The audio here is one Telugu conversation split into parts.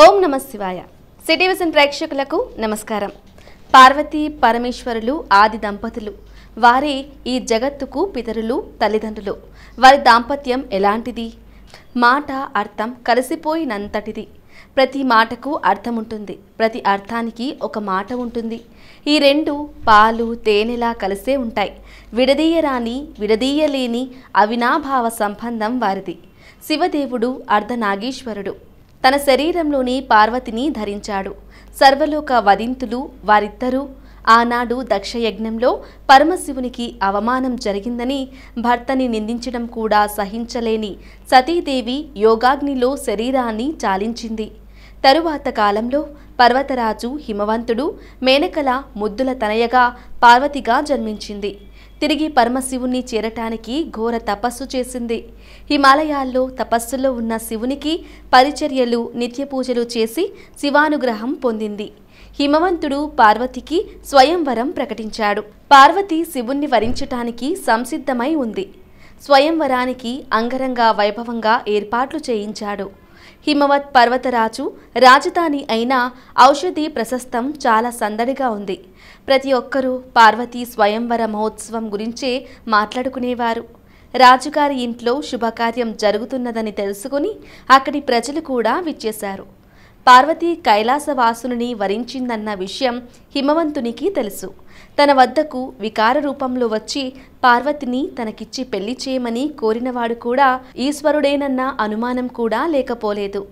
ఓం నమ శివాయ సిటీవిజన్ ప్రేక్షకులకు నమస్కారం పార్వతీ పరమేశ్వరులు ఆది దంపతులు వారి ఈ జగత్తుకు పితరులు తల్లిదండ్రులు వారి దాంపత్యం ఎలాంటిది మాట అర్థం కలిసిపోయినంతటిది ప్రతి మాటకు అర్థం ఉంటుంది ప్రతి అర్థానికి ఒక మాట ఉంటుంది ఈ రెండు పాలు తేనెలా కలిసే ఉంటాయి విడదీయరాని విడదీయలేని అవినాభావ సంబంధం వారిది శివదేవుడు అర్ధనాగేశ్వరుడు తన శరీరంలోని పార్వతిని ధరించాడు సర్వలోక వదింతులు వారిద్దరూ ఆనాడు దక్షయజ్ఞంలో పరమశివునికి అవమానం జరిగిందని భర్తని నిందించడం కూడా సహించలేని సతీదేవి యోగాగ్నిలో శరీరాన్ని చాలించింది తరువాత కాలంలో పర్వతరాజు హిమవంతుడు మేనకల ముద్దుల తనయగా పార్వతిగా జన్మించింది తిరిగి పరమశివుణ్ణి చేరటానికి ఘోర తపస్సు చేసింది హిమాలయాల్లో తపస్సులో ఉన్న శివునికి పరిచర్యలు నిత్య పూజలు చేసి శివానుగ్రహం పొందింది హిమవంతుడు పార్వతికి స్వయంవరం ప్రకటించాడు పార్వతి శివుణ్ణి వరించటానికి సంసిద్ధమై ఉంది స్వయంవరానికి అంగరంగా వైభవంగా ఏర్పాట్లు చేయించాడు హిమవత్ పర్వతరాజు రాజధాని అయిన ఔషధి ప్రశస్తం చాలా సందడిగా ఉంది ప్రతి ఒక్కరూ పార్వతీ స్వయంవర మహోత్సవం గురించే మాట్లాడుకునేవారు రాజుగారి ఇంట్లో శుభకార్యం జరుగుతున్నదని తెలుసుకుని అక్కడి ప్రజలు కూడా విచ్చేశారు పార్వతి వాసుని వరించిందన్న విషయం హిమవంతునికి తెలుసు తన వద్దకు వికార రూపంలో వచ్చి పార్వతిని తనకిచ్చి పెళ్లి చేయమని కోరినవాడు కూడా ఈశ్వరుడేనన్న అనుమానం కూడా లేకపోలేదు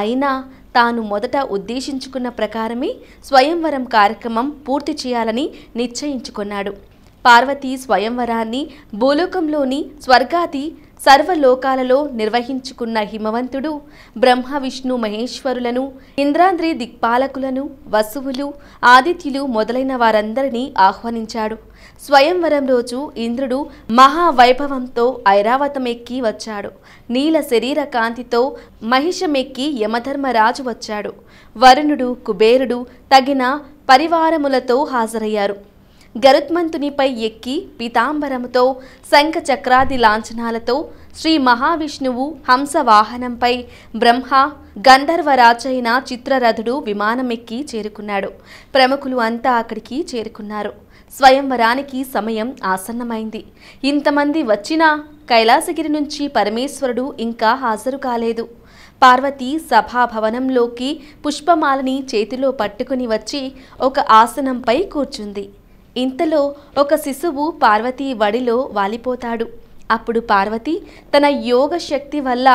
అయినా తాను మొదట ఉద్దేశించుకున్న ప్రకారమే స్వయంవరం కార్యక్రమం పూర్తి చేయాలని నిశ్చయించుకున్నాడు పార్వతి స్వయంవరాన్ని భూలోకంలోని స్వర్గాది సర్వలోకాలలో నిర్వహించుకున్న హిమవంతుడు బ్రహ్మ విష్ణు మహేశ్వరులను ఇంద్రాంద్రి దిక్పాలకులను వసువులు ఆదిత్యులు మొదలైన వారందరినీ ఆహ్వానించాడు స్వయంవరం రోజు ఇంద్రుడు మహావైభవంతో ఐరావతమెక్కి వచ్చాడు నీల శరీర కాంతితో మహిషమెక్కి యమధర్మరాజు వచ్చాడు వరుణుడు కుబేరుడు తగిన పరివారములతో హాజరయ్యారు గరుత్మంతునిపై ఎక్కి పీతాంబరముతో శంఖ చక్రాది లాంఛనాలతో శ్రీ మహావిష్ణువు హంస వాహనంపై బ్రహ్మ గంధర్వరాజైన చిత్రరథుడు విమానమెక్కి చేరుకున్నాడు ప్రముఖులు అంతా అక్కడికి చేరుకున్నారు స్వయంవరానికి సమయం ఆసన్నమైంది ఇంతమంది వచ్చినా కైలాసగిరి నుంచి పరమేశ్వరుడు ఇంకా హాజరు కాలేదు పార్వతి సభాభవనంలోకి పుష్పమాలని చేతిలో పట్టుకుని వచ్చి ఒక ఆసనంపై కూర్చుంది ఇంతలో ఒక శిశువు పార్వతి వడిలో వాలిపోతాడు అప్పుడు పార్వతి తన యోగ శక్తి వల్ల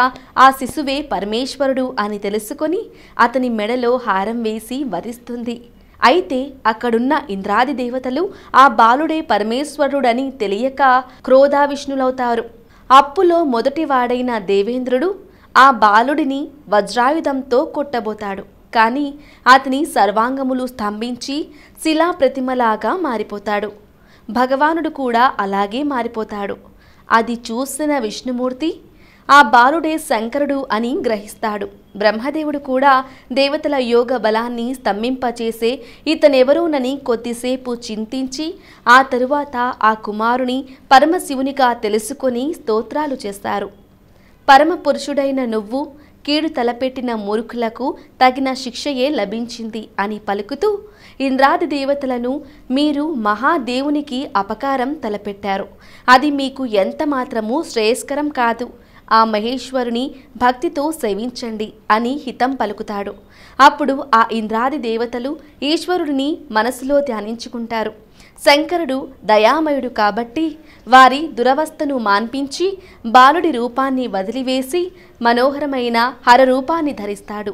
ఆ శిశువే పరమేశ్వరుడు అని తెలుసుకొని అతని మెడలో హారం వేసి వరిస్తుంది అయితే అక్కడున్న ఇంద్రాది దేవతలు ఆ బాలుడే పరమేశ్వరుడని తెలియక క్రోధావిష్ణులవుతారు అప్పులో మొదటివాడైన దేవేంద్రుడు ఆ బాలుడిని వజ్రాయుధంతో కొట్టబోతాడు కానీ అతని సర్వాంగములు స్తంభించి శిలా ప్రతిమలాగా మారిపోతాడు భగవానుడు కూడా అలాగే మారిపోతాడు అది చూసిన విష్ణుమూర్తి ఆ బాలుడే శంకరుడు అని గ్రహిస్తాడు బ్రహ్మదేవుడు కూడా దేవతల యోగ బలాన్ని స్తంభింపచేసే ఇతనెవరోనని కొద్దిసేపు చింతించి ఆ తరువాత ఆ కుమారుని పరమశివునిగా తెలుసుకొని స్తోత్రాలు చేస్తారు పరమపురుషుడైన నువ్వు కీడు తలపెట్టిన మూర్ఖులకు తగిన శిక్షయే లభించింది అని పలుకుతూ ఇంద్రాది దేవతలను మీరు మహాదేవునికి అపకారం తలపెట్టారు అది మీకు ఎంత మాత్రమూ శ్రేయస్కరం కాదు ఆ మహేశ్వరుని భక్తితో సేవించండి అని హితం పలుకుతాడు అప్పుడు ఆ ఇంద్రాది దేవతలు ఈశ్వరుడిని మనసులో ధ్యానించుకుంటారు శంకరుడు దయామయుడు కాబట్టి వారి దురవస్థను మాన్పించి బాలుడి రూపాన్ని వదిలివేసి మనోహరమైన హరరూపాన్ని ధరిస్తాడు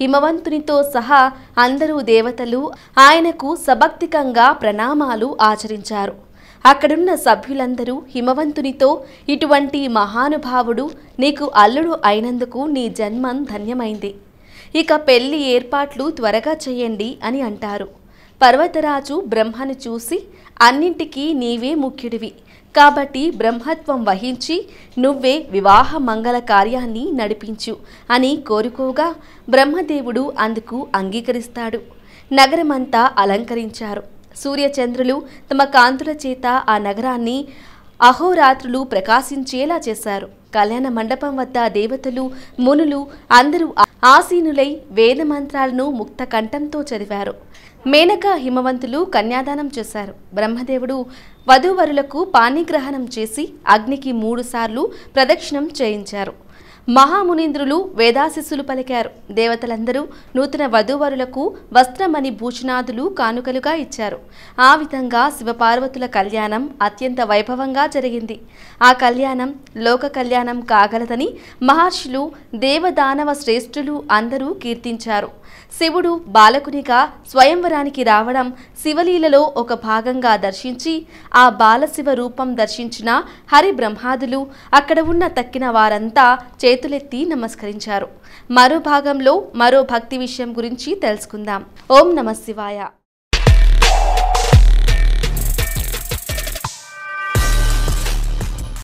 హిమవంతునితో సహా అందరూ దేవతలు ఆయనకు సభక్తికంగా ప్రణామాలు ఆచరించారు అక్కడున్న సభ్యులందరూ హిమవంతునితో ఇటువంటి మహానుభావుడు నీకు అల్లుడు అయినందుకు నీ జన్మం ధన్యమైంది ఇక పెళ్లి ఏర్పాట్లు త్వరగా చేయండి అని అంటారు పర్వతరాజు బ్రహ్మను చూసి అన్నింటికీ నీవే ముఖ్యుడివి కాబట్టి బ్రహ్మత్వం వహించి నువ్వే వివాహ మంగళ కార్యాన్ని నడిపించు అని కోరుకోగా బ్రహ్మదేవుడు అందుకు అంగీకరిస్తాడు నగరమంతా అలంకరించారు సూర్యచంద్రులు తమ కాంతుల చేత ఆ నగరాన్ని అహోరాత్రులు ప్రకాశించేలా చేశారు కళ్యాణ మండపం వద్ద దేవతలు మునులు అందరూ ఆసీనులై వేద మంత్రాలను ముక్త కంఠంతో చదివారు మేనక హిమవంతులు కన్యాదానం చేశారు బ్రహ్మదేవుడు వధూవరులకు పాణిగ్రహణం చేసి అగ్నికి మూడుసార్లు ప్రదక్షిణం చేయించారు మహామునీంద్రులు వేదాశిస్సులు పలికారు దేవతలందరూ నూతన వధూవరులకు వస్త్రమని భూషణాదులు కానుకలుగా ఇచ్చారు ఆ విధంగా శివపార్వతుల కళ్యాణం అత్యంత వైభవంగా జరిగింది ఆ కళ్యాణం లోక కళ్యాణం కాగలదని మహర్షులు దేవదానవ శ్రేష్ఠులు అందరూ కీర్తించారు శివుడు బాలకునిగా స్వయంవరానికి రావడం శివలీలలో ఒక భాగంగా దర్శించి ఆ బాలశివ రూపం దర్శించిన హరి బ్రహ్మాదులు అక్కడ ఉన్న తక్కిన వారంతా చే చేతులెత్తి నమస్కరించారు మరో భాగంలో మరో భక్తి విషయం గురించి తెలుసుకుందాం ఓం నమ శివాయ